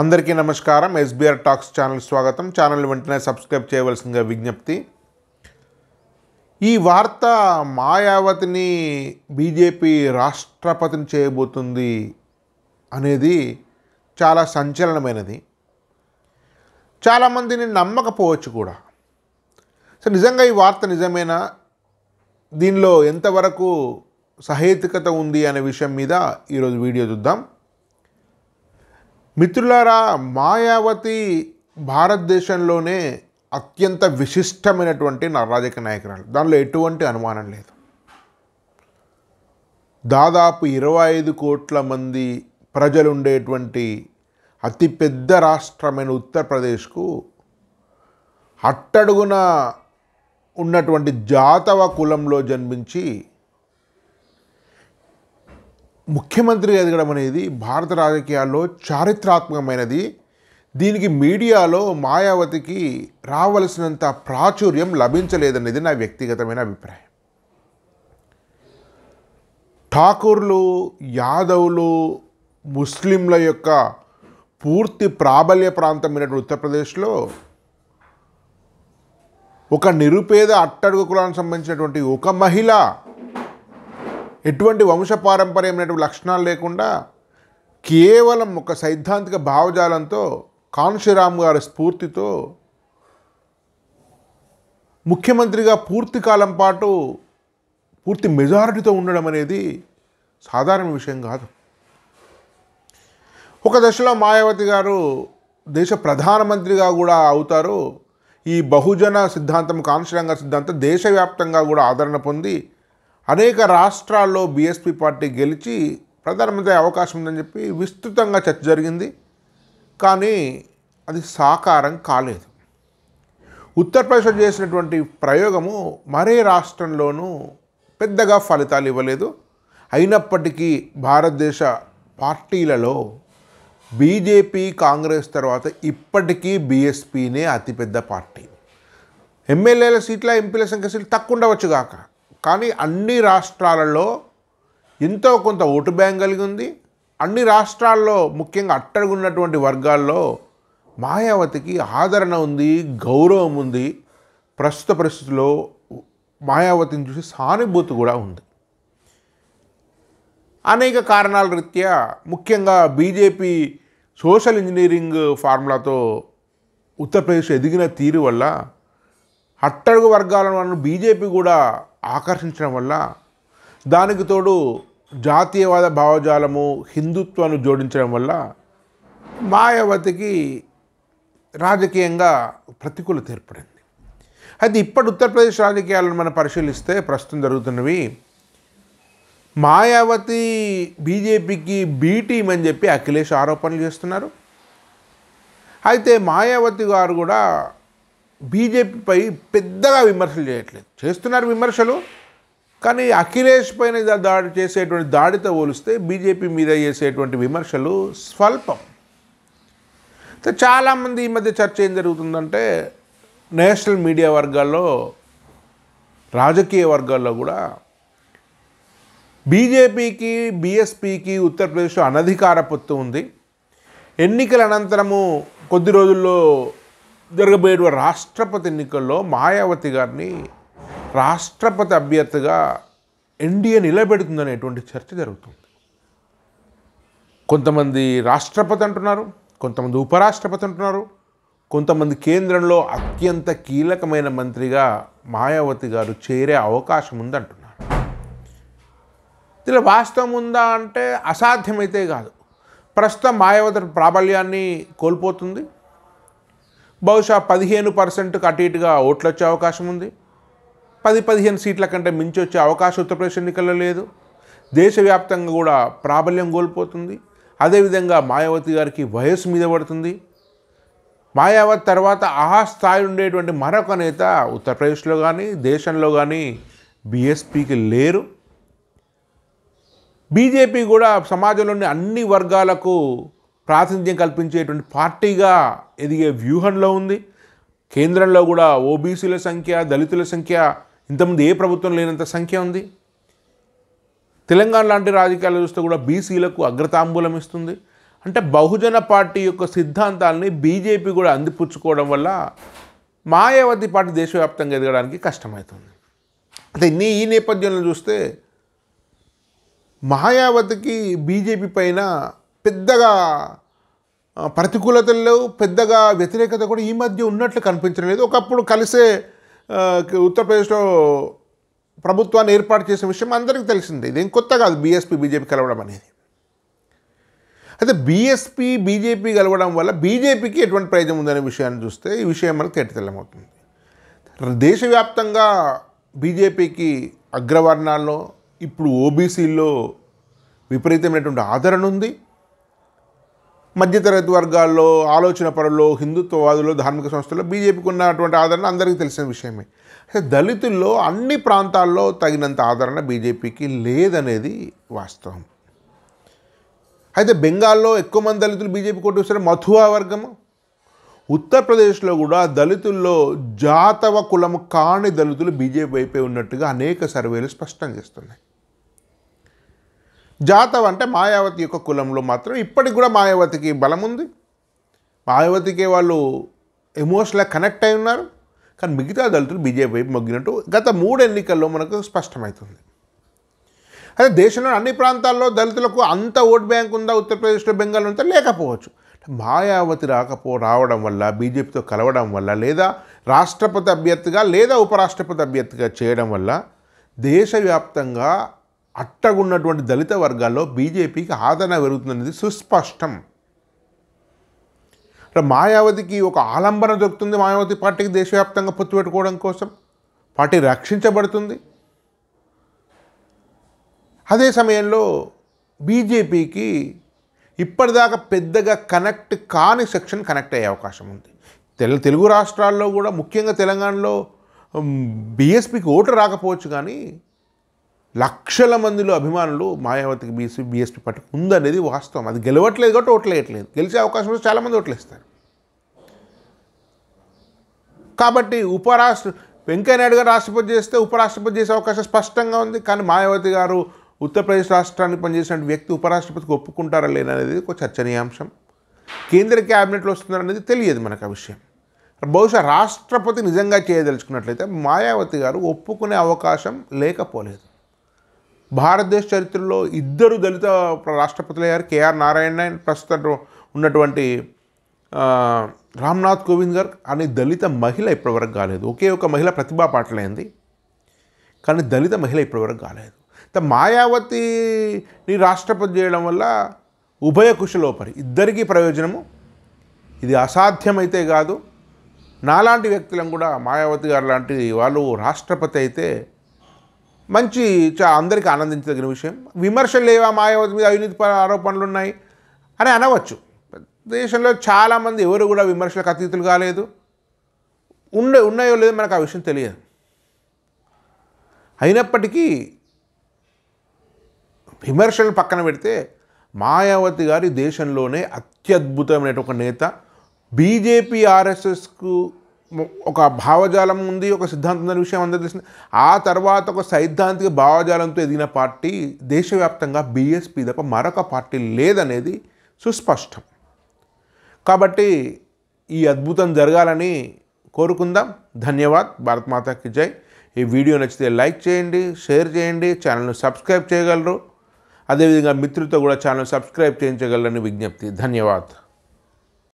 అందరికీ నమస్కారం SBR talks channel స్వాగతం ఛానల్ వెంటనే సబ్స్క్రైబ్ చేయవలసిందిగా విజ్ఞప్తి ఈ వార్త మాయావతిని బీజేపీ రాష్ట్రపతిని చేయబోతుంది అనేది చాలా సంచలనమైనది చాలామందిని నమ్మకపోవచ్చు కూడా సో నిజంగా ఈ వార్త నిజమేనా దీనిలో ఎంతవరకు సహేతుకత ఉంది అనే విషయం మీద ఈరోజు వీడియో చూద్దాం మిత్రులారా మాయావతి భారతదేశంలోనే అత్యంత విశిష్టమైనటువంటి నరాజక నాయకురాలు దానిలో ఎటువంటి అనుమానం లేదు దాదాపు ఇరవై ఐదు కోట్ల మంది ప్రజలు ఉండేటువంటి అతిపెద్ద రాష్ట్రమైన ఉత్తరప్రదేశ్కు అట్టడుగున ఉన్నటువంటి జాతవ కులంలో జన్మించి ముఖ్యమంత్రి ఎదగడం అనేది భారత రాజకీయాల్లో చారిత్రాత్మకమైనది దీనికి మీడియాలో మాయావతికి రావలసినంత ప్రాచుర్యం లభించలేదనేది నా వ్యక్తిగతమైన అభిప్రాయం ఠాకూర్లు యాదవ్లు ముస్లింల యొక్క పూర్తి ప్రాబల్య ప్రాంతమైనటువంటి ఉత్తరప్రదేశ్లో ఒక నిరుపేద అట్టడుగు కులానికి సంబంధించినటువంటి ఒక మహిళ ఎటువంటి పారంపర్యమైనటువంటి లక్షణాలు లేకుండా కేవలం ఒక సైద్ధాంతిక భావజాలంతో కాన్షిరామ్ గారి స్ఫూర్తితో ముఖ్యమంత్రిగా పూర్తి కాలం పాటు పూర్తి మెజారిటీతో ఉండడం అనేది సాధారణ విషయం కాదు ఒక దశలో మాయావతి గారు దేశ ప్రధానమంత్రిగా కూడా అవుతారు ఈ బహుజన సిద్ధాంతం కాన్షిరంగ సిద్ధాంతం దేశవ్యాప్తంగా కూడా ఆదరణ పొంది అనేక రాష్ట్రాల్లో బీఎస్పీ పార్టీ గెలిచి ప్రధానమంత్రి అవకాశం ఉందని చెప్పి విస్తృతంగా చర్చ జరిగింది కానీ అది సాకారం కాలేదు ఉత్తరప్రదేశ్లో చేసినటువంటి ప్రయోగము మరే రాష్ట్రంలోనూ పెద్దగా ఫలితాలు ఇవ్వలేదు అయినప్పటికీ భారతదేశ పార్టీలలో బీజేపీ కాంగ్రెస్ తర్వాత ఇప్పటికీ బీఎస్పీనే అతిపెద్ద పార్టీ ఎమ్మెల్యేల సీట్ల ఎంపీల సంఖ్య సీట్లు తక్కువ ఉండవచ్చు కాక కానీ అన్ని రాష్ట్రాలలో ఎంతో కొంత ఓటు బ్యాంక్ కలిగి ఉంది అన్ని రాష్ట్రాల్లో ముఖ్యంగా అట్టడుగున్నటువంటి వర్గాల్లో మాయావతికి ఆదరణ ఉంది గౌరవం ఉంది ప్రస్తుత పరిస్థితుల్లో మాయావతిని చూసి సానుభూతి కూడా ఉంది అనేక కారణాల రీత్యా ముఖ్యంగా బీజేపీ సోషల్ ఇంజనీరింగ్ ఫార్ములాతో ఉత్తరప్రదేశ్ ఎదిగిన తీరు వల్ల అట్టడుగు వర్గాలను బీజేపీ కూడా ఆకర్షించడం వల్ల దానికి తోడు జాతీయవాద భావజాలము హిందుత్వాన్ని జోడించడం వల్ల మాయావతికి రాజకీయంగా ప్రతికూలత ఏర్పడింది అయితే ఇప్పటి ఉత్తరప్రదేశ్ రాజకీయాలను మనం పరిశీలిస్తే ప్రస్తుతం జరుగుతున్నవి మాయావతి బీజేపీకి బీటీం అని చెప్పి అఖిలేష్ ఆరోపణలు చేస్తున్నారు అయితే మాయావతి గారు కూడా బీజేపీపై పెద్దగా విమర్శలు చేయట్లేదు చేస్తున్నారు విమర్శలు కానీ అఖిలేష్ పైన దాడి చేసేటువంటి దాడితో పోలిస్తే బీజేపీ మీద చేసేటువంటి విమర్శలు స్వల్పం చాలామంది ఈ మధ్య చర్చ ఏం జరుగుతుందంటే నేషనల్ మీడియా వర్గాల్లో రాజకీయ వర్గాల్లో కూడా బీజేపీకి బీఎస్పీకి ఉత్తరప్రదేశ్లో అనధికార పొత్తు ఉంది ఎన్నికల అనంతరము కొద్ది రోజుల్లో జరగబోయే రాష్ట్రపతి ఎన్నికల్లో మాయావతి గారిని రాష్ట్రపతి అభ్యర్థిగా ఎన్డీఏ నిలబెడుతుందనేటువంటి చర్చ జరుగుతుంది కొంతమంది రాష్ట్రపతి అంటున్నారు కొంతమంది ఉపరాష్ట్రపతి అంటున్నారు కొంతమంది కేంద్రంలో అత్యంత కీలకమైన మంత్రిగా మాయావతి గారు చేరే అవకాశం ఉందంటున్నారు ఇలా వాస్తవం ఉందా అంటే అసాధ్యమైతే కాదు ప్రస్తుతం మాయావతి ప్రాబల్యాన్ని కోల్పోతుంది బహుశా పదిహేను పర్సెంట్కి అటు ఇటుగా ఓట్లు వచ్చే అవకాశం ఉంది పది పదిహేను సీట్ల కంటే మించి వచ్చే అవకాశం ఉత్తరప్రదేశ్ ఎన్నికల్లో లేదు దేశవ్యాప్తంగా కూడా ప్రాబల్యం కోల్పోతుంది అదేవిధంగా మాయావతి గారికి వయస్సు మీద పడుతుంది మాయావతి తర్వాత ఆ స్థాయి ఉండేటువంటి మరొక నేత ఉత్తరప్రదేశ్లో కానీ దేశంలో కానీ బీఎస్పీకి లేరు బీజేపీ కూడా సమాజంలోని అన్ని వర్గాలకు ప్రాతినిధ్యం కల్పించేటువంటి పార్టీగా ఎదిగే వ్యూహంలో ఉంది కేంద్రంలో కూడా ఓబీసీల సంఖ్య దళితుల సంఖ్య ఇంతమంది ఏ ప్రభుత్వం లేనంత సంఖ్య ఉంది తెలంగాణ లాంటి రాజకీయాలు చూస్తే కూడా బీసీలకు అగ్రతాంబూలం ఇస్తుంది అంటే బహుజన పార్టీ యొక్క సిద్ధాంతాలని బీజేపీ కూడా అందిపుచ్చుకోవడం వల్ల మాయావతి పార్టీ దేశవ్యాప్తంగా ఎదగడానికి కష్టమవుతుంది అయితే ఇన్ని ఈ నేపథ్యంలో చూస్తే మాయావతికి బీజేపీ పైన పెద్దగా ప్రతికూలతలు లేవు పెద్దగా వ్యతిరేకత కూడా ఈ మధ్య ఉన్నట్లు కనిపించడం లేదు ఒకప్పుడు కలిసే ఉత్తరప్రదేశ్లో ప్రభుత్వాన్ని ఏర్పాటు చేసిన విషయం అందరికీ తెలిసిందే ఇదేం కొత్త కాదు బీఎస్పీ బీజేపీ కలవడం అనేది అయితే బీఎస్పీ బీజేపీ కలవడం వల్ల బీజేపీకి ఎటువంటి ప్రయోజనం ఉందనే విషయాన్ని చూస్తే ఈ విషయం మనకు తేటతెల్లమవుతుంది దేశవ్యాప్తంగా బీజేపీకి అగ్రవర్ణాల్లో ఇప్పుడు ఓబీసీల్లో విపరీతమైనటువంటి ఆదరణ ఉంది మధ్యతరగతి వర్గాల్లో ఆలోచన పరుల్లో హిందుత్వవాదులు ధార్మిక సంస్థల్లో బీజేపీకి ఉన్నటువంటి ఆదరణ అందరికీ తెలిసిన విషయమే అయితే దళితుల్లో అన్ని ప్రాంతాల్లో తగినంత ఆదరణ బీజేపీకి లేదనేది వాస్తవం అయితే బెంగాల్లో ఎక్కువ మంది దళితులు బీజేపీ కొట్టుకొస్తారు మథువా వర్గము ఉత్తరప్రదేశ్లో కూడా దళితుల్లో జాతవ కులము కాని దళితులు బీజేపీ వైపే ఉన్నట్టుగా అనేక సర్వేలు స్పష్టం చేస్తున్నాయి జాతవ్ అంటే మాయావతి యొక్క కులంలో మాత్రం ఇప్పటికి కూడా మాయావతికి బలం ఉంది మాయావతికి వాళ్ళు ఎమోషనల్గా కనెక్ట్ అయి ఉన్నారు కానీ మిగతా దళితులు బీజేపీ వైపు మొగ్గినట్టు గత మూడు ఎన్నికల్లో మనకు స్పష్టమవుతుంది అదే దేశంలో అన్ని ప్రాంతాల్లో దళితులకు అంత ఓట్ బ్యాంక్ ఉందా ఉత్తరప్రదేశ్లో బెంగాల్ ఉందా లేకపోవచ్చు మాయావతి రాకపో రావడం వల్ల బీజేపీతో కలవడం వల్ల లేదా రాష్ట్రపతి అభ్యర్థిగా లేదా ఉపరాష్ట్రపతి అభ్యర్థిగా చేయడం వల్ల దేశవ్యాప్తంగా అట్టగున్నటువంటి దళిత వర్గాల్లో బీజేపీకి ఆదరణ పెరుగుతుందనేది సుస్పష్టం మాయావతికి ఒక ఆలంబన దొరుకుతుంది మాయావతి పార్టీకి దేశవ్యాప్తంగా పొత్తుపెట్టుకోవడం కోసం పార్టీ రక్షించబడుతుంది అదే సమయంలో బీజేపీకి ఇప్పటిదాకా పెద్దగా కనెక్ట్ కాని సెక్షన్ కనెక్ట్ అయ్యే అవకాశం ఉంది తెల తెలుగు రాష్ట్రాల్లో కూడా ముఖ్యంగా తెలంగాణలో బీఎస్పీకి ఓటు రాకపోవచ్చు కానీ లక్షల మందిలో అభిమానులు మాయావతికి బీసీ బీఎస్పీ పార్టీ ఉందనేది వాస్తవం అది గెలవట్లేదు కాబట్టి ఓట్లేయట్లేదు గెలిచే అవకాశం వస్తే చాలామంది ఓట్లేస్తారు కాబట్టి ఉపరాష్ట్ర వెంకయ్యనాయుడు గారు రాష్ట్రపతి చేస్తే ఉపరాష్ట్రపతి చేసే అవకాశం స్పష్టంగా ఉంది కానీ మాయావతి గారు ఉత్తరప్రదేశ్ రాష్ట్రానికి పనిచేసిన వ్యక్తి ఉపరాష్ట్రపతికి ఒప్పుకుంటారా లేననేది ఒక చర్చనీయాంశం కేంద్ర క్యాబినెట్లో వస్తున్నారనేది తెలియదు మనకు ఆ విషయం బహుశా రాష్ట్రపతి నిజంగా చేయదలుచుకున్నట్లయితే మాయావతి గారు ఒప్పుకునే అవకాశం లేకపోలేదు భారతదేశ చరిత్రలో ఇద్దరు దళిత రాష్ట్రపతులు అయ్యారు కేఆర్ నారాయణ ప్రస్తుతం ఉన్నటువంటి రామ్నాథ్ కోవింద్ గారు అనే దళిత మహిళ ఇప్పటివరకు కాలేదు ఒకే ఒక మహిళ ప్రతిభా పాటలైంది కానీ దళిత మహిళ ఇప్పటివరకు కాలేదు మాయావతిని రాష్ట్రపతి చేయడం వల్ల ఉభయ కుశలోపరి ఇద్దరికీ ప్రయోజనము ఇది అసాధ్యమైతే కాదు నాలాంటి వ్యక్తులను కూడా మాయావతి గారు లాంటి వాళ్ళు రాష్ట్రపతి అయితే మంచి అందరికి ఆనందించదగిన విషయం విమర్శలు లేవా మాయావతి మీద అవినీతి ఆరోపణలు ఉన్నాయి అని అనవచ్చు దేశంలో చాలామంది ఎవరు కూడా విమర్శలకు అతీతులు కాలేదు ఉండే ఉన్నాయో లేదో మనకు ఆ విషయం తెలియదు అయినప్పటికీ విమర్శలు పక్కన పెడితే మాయావతి గారి దేశంలోనే అత్యద్భుతమైన ఒక నేత బీజేపీ ఆర్ఎస్ఎస్కు ఒక భావజాలం ఉంది ఒక సిద్ధాంతం అనే విషయం అందరూ తెలిసింది ఆ తర్వాత ఒక సైద్ధాంతిక భావజాలంతో ఎదిగిన పార్టీ దేశవ్యాప్తంగా బీఎస్పీ తప్ప మరొక పార్టీ లేదనేది సుస్పష్టం కాబట్టి ఈ అద్భుతం జరగాలని కోరుకుందాం ధన్యవాద్ భారత్ మాతాకి జై ఈ వీడియో నచ్చితే లైక్ చేయండి షేర్ చేయండి ఛానల్ను సబ్స్క్రైబ్ చేయగలరు అదేవిధంగా మిత్రులతో కూడా ఛానల్ సబ్స్క్రైబ్ చేయించగలరని విజ్ఞప్తి ధన్యవాద్